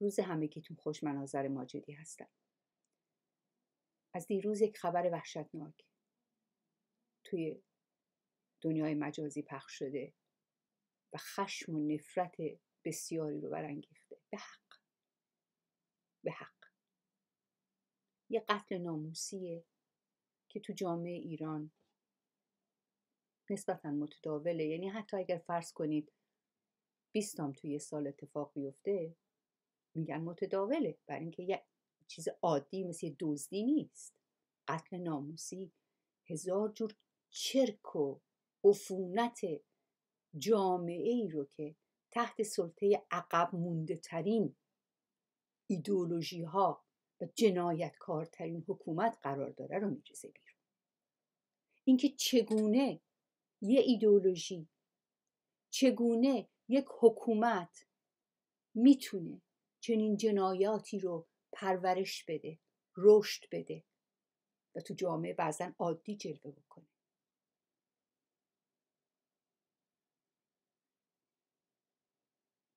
روز همگیتون خوش مناظر ماجدی هستم از دیروز یک خبر وحشتناک توی دنیای مجازی پخش شده و خشم و نفرت بسیاری رو برانگیخته به حق به حق یه قتل ناموسیه که تو جامعه ایران نسبتا متداوله یعنی حتی اگر فرض کنید 20 توی توی سال اتفاق بیفته میگن متداوله برای اینکه یه چیز عادی مثل دزدی نیست قتل ناموسی هزار جور چرک و عفونت جامعه ای رو که تحت سلطه عقب مونده ترین ایدولوژی ها و جنایتکارترین حکومت قرار داره رو میریزه بیرون اینکه چگونه یه ایدولوژی چگونه یک حکومت میتونه چنین جنایاتی رو پرورش بده رشد بده و تو جامعه بعضا عادی جلوه بکنه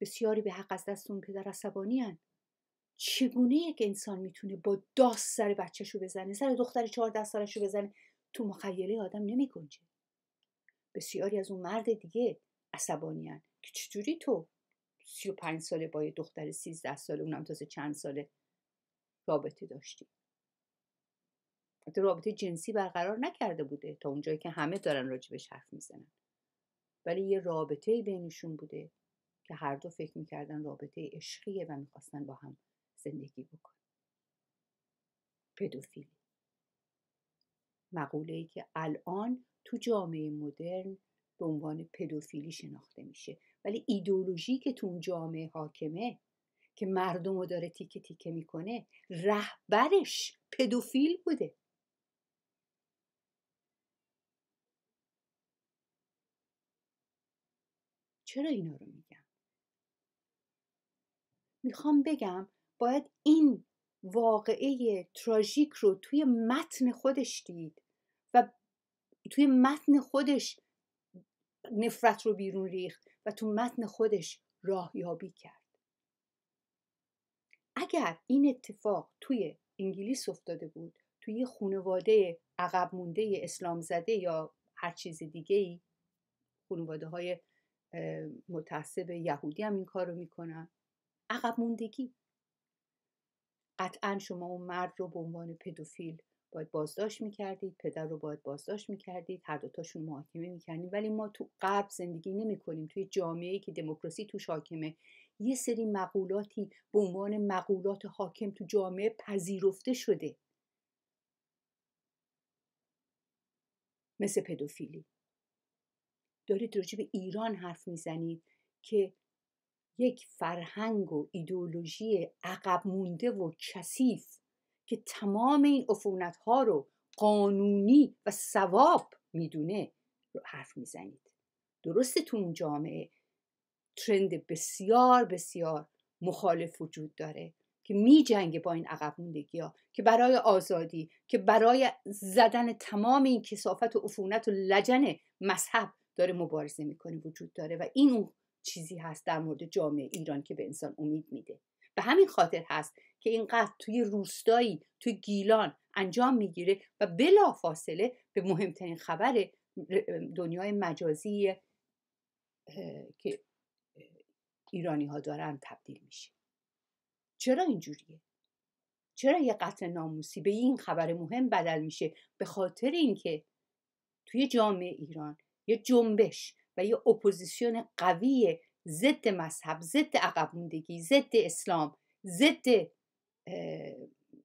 بسیاری به حق از دست اون پدر عصبانی هن. چگونه یک انسان میتونه با داست سر بچهشو بزنه سر دختر چهارده رو بزنه تو مخیله آدم نمیگنجه بسیاری از اون مرد دیگه عصبانی هن. که چجوری تو 35 ساله با یه دختر 13 ساله اونم تازه چند ساله رابطه داشتیم حتی رابطه جنسی برقرار نکرده بوده تا اونجایی که همه دارن راجبش حرف میزنن ولی یه رابطه بینشون بوده که هر دو فکر میکردن رابطه عشقیه و میخواستن با هم زندگی بکنن پدوفیلی مقوله ای که الان تو جامعه مدرن به عنوان پدوفیلی شناخته میشه ولی ایدولوژی که تو اون جامعه حاکمه که مردم رو داره تیکه تیکه میکنه رهبرش پدوفیل بوده چرا اینا رو میگم میخوام بگم باید این واقعه تراژیک رو توی متن خودش دید و توی متن خودش نفرت رو بیرون ریخت و تو متن خودش راهیابی کرد اگر این اتفاق توی انگلیس افتاده بود توی خانواده عقب مونده اسلام زده یا هر چیز دیگه ای خانواده های متعصب یهودی هم این کار رو میکنن عقب موندگی قطعا شما اون مرد رو به عنوان پدوفیل باید بازداشت میکردید پدر رو باید بازداشت میکردید هر رو محاکمه میکردید ولی ما تو قبل زندگی نمیکنیم توی جامعه که دموکراسی توش حاکمه یه سری مقولاتی به عنوان مقولات حاکم تو جامعه پذیرفته شده مثل پدوفیلی دارید راجع به ایران حرف میزنید که یک فرهنگ و ایدئولوژی عقب مونده و کثیف که تمام این عفونت ها رو قانونی و ثواب میدونه رو حرف میزنید درسته تو اون جامعه ترند بسیار بسیار مخالف وجود داره که می با این عقب موندگی ها که برای آزادی که برای زدن تمام این کسافت و عفونت و لجن مذهب داره مبارزه میکنه وجود داره و این اون چیزی هست در مورد جامعه ایران که به انسان امید میده به همین خاطر هست که اینقدر توی روستایی توی گیلان انجام میگیره و بلا فاصله به مهمترین خبر دنیای مجازی که ایرانی ها دارن تبدیل میشه چرا اینجوریه چرا یه قطع ناموسی به این خبر مهم بدل میشه به خاطر اینکه توی جامعه ایران یه جنبش و یه اپوزیسیون قوی ضد مذهب ضد عقب ضد اسلام ضد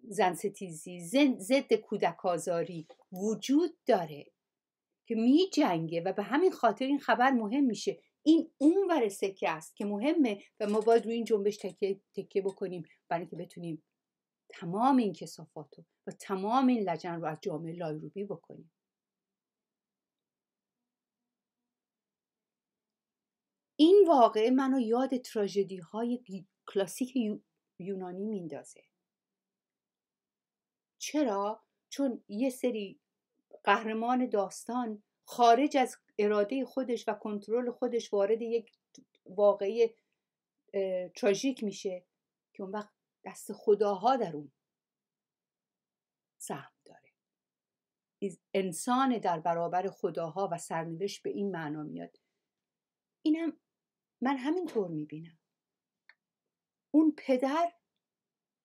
زنستیزی ضد کودک آزاری وجود داره که می جنگه و به همین خاطر این خبر مهم میشه این اون ور سکه است که مهمه و ما باید روی این جنبش تکیه, بکنیم برای اینکه بتونیم تمام این کسافات رو و تمام این لجن رو از جامعه لایروبی بکنیم این واقعه منو یاد تراژدی های کلاسیک یونانی میندازه چرا چون یه سری قهرمان داستان خارج از اراده خودش و کنترل خودش وارد یک واقعی تراژیک میشه که اون وقت دست خداها در اون سهم داره انسان در برابر خداها و سرنوشت به این معنا میاد اینم من همینطور میبینم اون پدر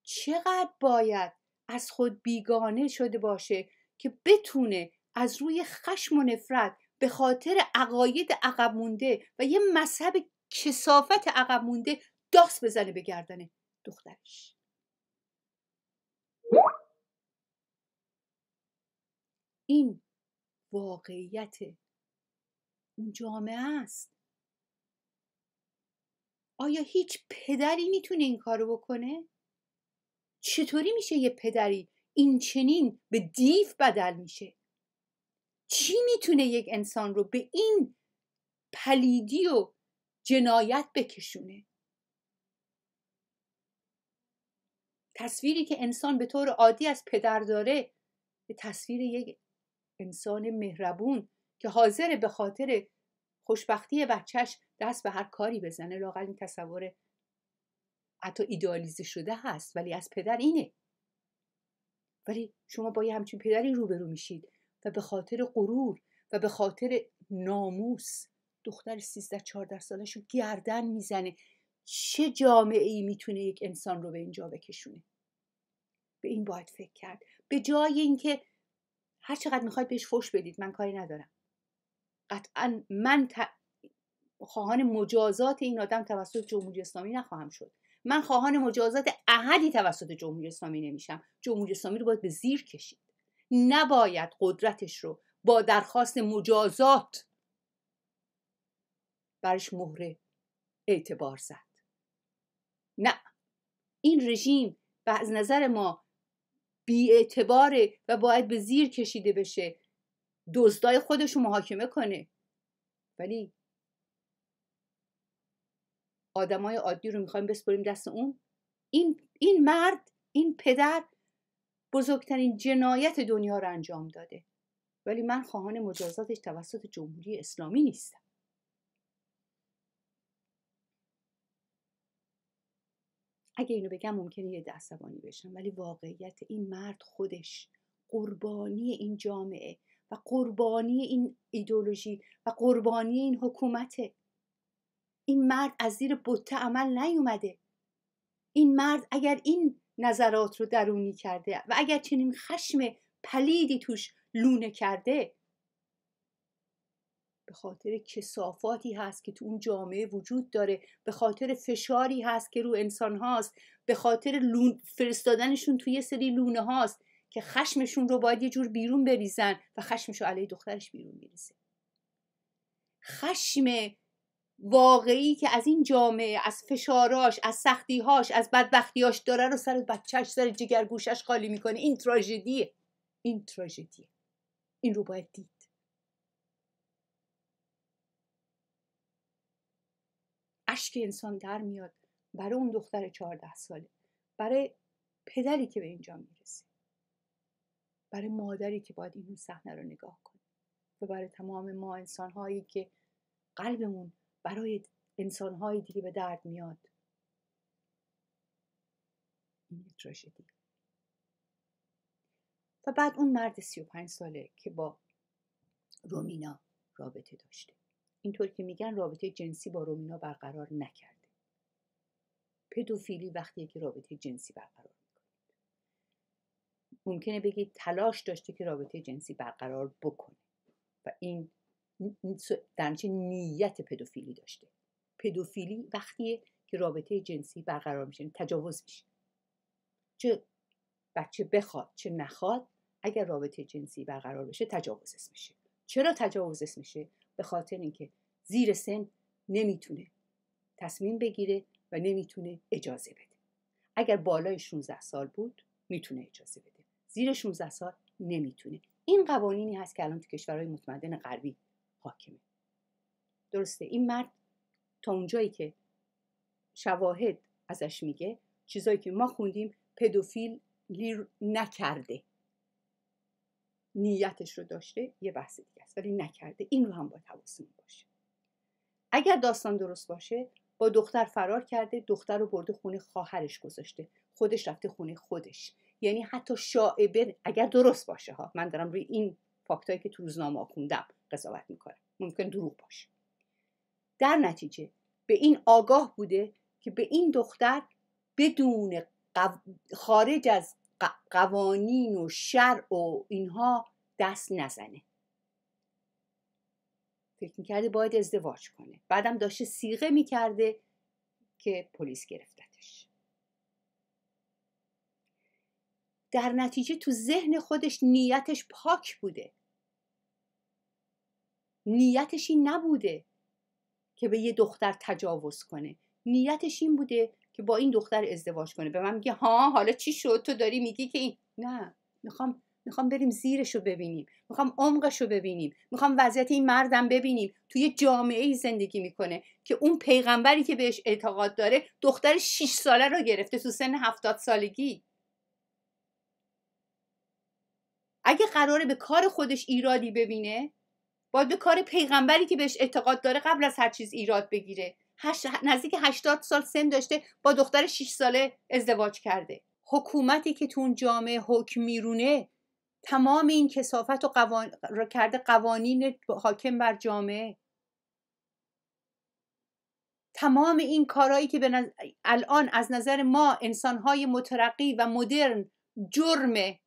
چقدر باید از خود بیگانه شده باشه که بتونه از روی خشم و نفرت به خاطر عقاید عقب مونده و یه مذهب کسافت عقب مونده داست بزنه به گردن دخترش این واقعیت اون جامعه است آیا هیچ پدری میتونه این کارو بکنه؟ چطوری میشه یه پدری این چنین به دیو بدل میشه؟ چی میتونه یک انسان رو به این پلیدی و جنایت بکشونه؟ تصویری که انسان به طور عادی از پدر داره به تصویر یک انسان مهربون که حاضر به خاطر خوشبختی بچهش دست به هر کاری بزنه لاقل این تصور حتی ایدالیزه شده هست ولی از پدر اینه ولی شما با یه همچین پدری روبرو میشید و به خاطر غرور و به خاطر ناموس دختر سیزده 14 سالش رو گردن میزنه چه جامعه ای میتونه یک انسان رو به اینجا بکشونه به این باید فکر کرد به جای اینکه هر چقدر میخواید بهش فوش بدید من کاری ندارم قطعا من خواهان مجازات این آدم توسط جمهوری اسلامی نخواهم شد من خواهان مجازات احدی توسط جمهوری اسلامی نمیشم جمهوری اسلامی رو باید به زیر کشید نباید قدرتش رو با درخواست مجازات برش مهره اعتبار زد نه این رژیم و از نظر ما اعتباره و باید به زیر کشیده بشه دزدای خودش رو محاکمه کنه ولی آدمای عادی رو میخوایم بسپریم دست اون این, این مرد این پدر بزرگترین جنایت دنیا رو انجام داده ولی من خواهان مجازاتش توسط جمهوری اسلامی نیستم اگه اینو بگم ممکنه یه دستبانی بشم ولی واقعیت این مرد خودش قربانی این جامعه و قربانی این ایدولوژی و قربانی این حکومته این مرد از زیر بوته عمل نیومده این مرد اگر این نظرات رو درونی کرده و اگر چنین خشم پلیدی توش لونه کرده به خاطر کسافاتی هست که تو اون جامعه وجود داره به خاطر فشاری هست که رو انسان هاست به خاطر لون فرستادنشون توی سری لونه هاست که خشمشون رو باید یه جور بیرون بریزن و خشمش رو علیه دخترش بیرون میریزه خشم واقعی که از این جامعه از فشاراش از سختیهاش از بدبختیهاش داره رو سر بچهش سر جگرگوشش خالی میکنه این تراژدیه این تراژدیه این رو باید دید اشک انسان در میاد برای اون دختر چهارده ساله برای پدری که به اینجا میرسه برای مادری که باید این صحنه رو نگاه کنه و برای تمام ما انسانهایی که قلبمون برای هایی دیگه به درد میاد این تراژدی و بعد اون مرد 35 ساله که با رومینا رابطه داشته اینطور که میگن رابطه جنسی با رومینا برقرار نکرده پدوفیلی وقتی که رابطه جنسی برقرار میکنه ممکنه بگید تلاش داشته که رابطه جنسی برقرار بکنه و این در نیت پدوفیلی داشته پدوفیلی وقتیه که رابطه جنسی برقرار میشه یعنی تجاوز میشه چه بچه بخواد چه نخواد اگر رابطه جنسی برقرار بشه تجاوز میشه چرا تجاوز میشه؟ به خاطر اینکه زیر سن نمیتونه تصمیم بگیره و نمیتونه اجازه بده اگر بالای 16 سال بود میتونه اجازه بده زیر 16 سال نمیتونه این قوانینی هست که الان تو کشورهای متمدن غربی حاکمه درسته این مرد تا اونجایی که شواهد ازش میگه چیزایی که ما خوندیم پدوفیل لیر نکرده نیتش رو داشته یه بحث دیگه است ولی نکرده این رو هم باید حواسمون باشه اگر داستان درست باشه با دختر فرار کرده دختر رو برده خونه خواهرش گذاشته خودش رفته خونه خودش یعنی حتی شاعبه اگر درست باشه ها من دارم روی این فاکتایی که تو روزنامه خوندم قضاوت میکنه ممکن دروغ باشه در نتیجه به این آگاه بوده که به این دختر بدون خارج از قوانین و شرع و اینها دست نزنه فکر میکرده باید ازدواج کنه بعدم داشته سیغه میکرده که پلیس گرفتتش در نتیجه تو ذهن خودش نیتش پاک بوده نیتش این نبوده که به یه دختر تجاوز کنه نیتش این بوده که با این دختر ازدواج کنه به من میگه ها حالا چی شد تو داری میگی که این نه میخوام میخوام بریم زیرش رو ببینیم میخوام عمقش رو ببینیم میخوام وضعیت این مردم ببینیم توی جامعه ای زندگی میکنه که اون پیغمبری که بهش اعتقاد داره دختر 6 ساله رو گرفته تو سن هفتاد سالگی اگه قراره به کار خودش ایرادی ببینه باید به کار پیغمبری که بهش اعتقاد داره قبل از هر چیز ایراد بگیره نزدیک 80 سال سن داشته با دختر 6 ساله ازدواج کرده حکومتی که تو اون جامعه حکم میرونه تمام این کسافت و قوان... را کرده قوانین حاکم بر جامعه تمام این کارهایی که نز... الان از نظر ما انسانهای مترقی و مدرن جرم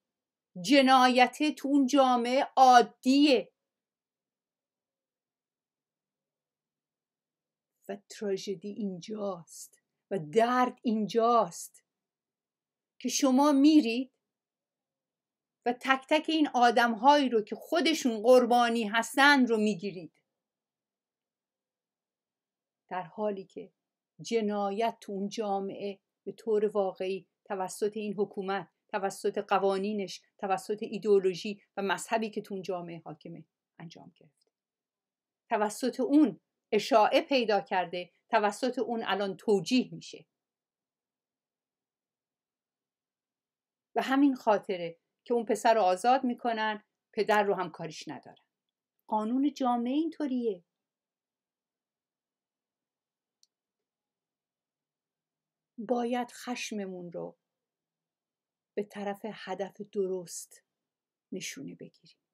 جنایته تو اون جامعه عادیه و تراژدی اینجاست و درد اینجاست که شما میرید و تک تک این آدمهایی رو که خودشون قربانی هستند رو میگیرید در حالی که جنایت تو اون جامعه به طور واقعی توسط این حکومت توسط قوانینش توسط ایدولوژی و مذهبی که تو اون جامعه حاکمه انجام گرفت توسط اون اشاعه پیدا کرده توسط اون الان توجیه میشه و همین خاطره که اون پسر رو آزاد میکنن پدر رو هم کاریش ندارن قانون جامعه اینطوریه باید خشممون رو به طرف هدف درست نشونه بگیریم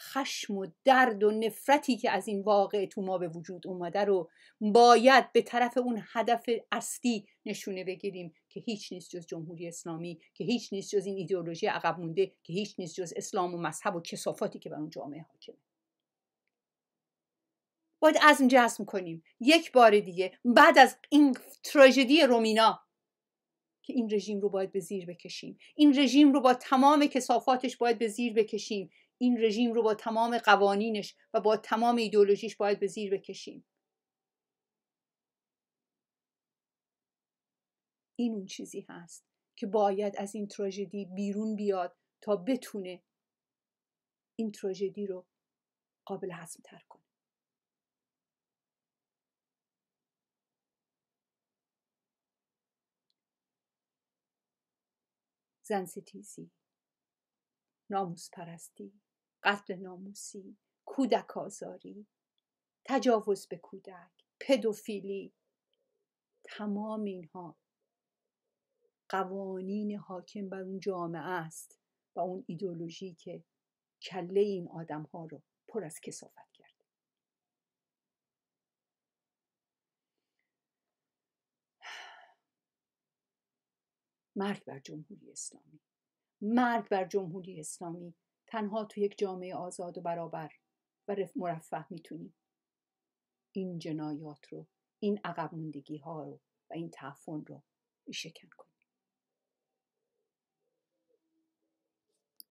خشم و درد و نفرتی که از این واقع تو ما به وجود اومده رو باید به طرف اون هدف اصلی نشونه بگیریم که هیچ نیست جز جمهوری اسلامی که هیچ نیست جز این ایدئولوژی عقب مونده که هیچ نیست جز اسلام و مذهب و کسافاتی که بر اون جامعه حاکمه باید عزم جزم کنیم یک بار دیگه بعد از این تراژدی رومینا که این رژیم رو باید به زیر بکشیم این رژیم رو با تمام کسافاتش باید به زیر بکشیم این رژیم رو با تمام قوانینش و با تمام ایدولوژیش باید به زیر بکشیم این اون چیزی هست که باید از این تراژدی بیرون بیاد تا بتونه این تراژدی رو قابل حسم تر کنه زن ستیزی قتل ناموسی کودک آزاری تجاوز به کودک پدوفیلی تمام اینها قوانین حاکم بر اون جامعه است و اون ایدولوژی که کله این آدم ها رو پر از کسافت کرد مرگ بر جمهوری اسلامی مرگ بر جمهوری اسلامی تنها تو یک جامعه آزاد و برابر و مرفه میتونیم این جنایات رو این عقب ها رو و این تعفن رو بشکن کنیم